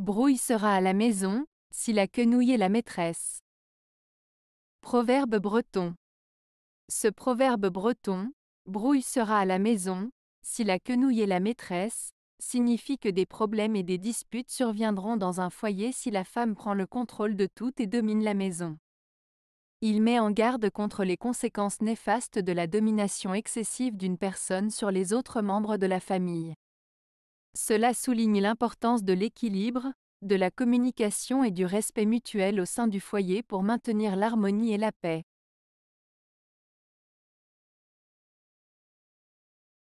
Brouille sera à la maison, la quenouille est la maîtresse. Proverbe breton. Ce proverbe breton, Brouille sera à la maison, si la quenouille est la maîtresse, signifie que des problèmes et des disputes surviendront dans un foyer si la femme prend le contrôle de tout et domine la maison. Il met en garde contre les conséquences néfastes de la domination excessive d'une personne sur les autres membres de la famille. Cela souligne l'importance de l'équilibre, de la communication et du respect mutuel au sein du foyer pour maintenir l'harmonie et la paix.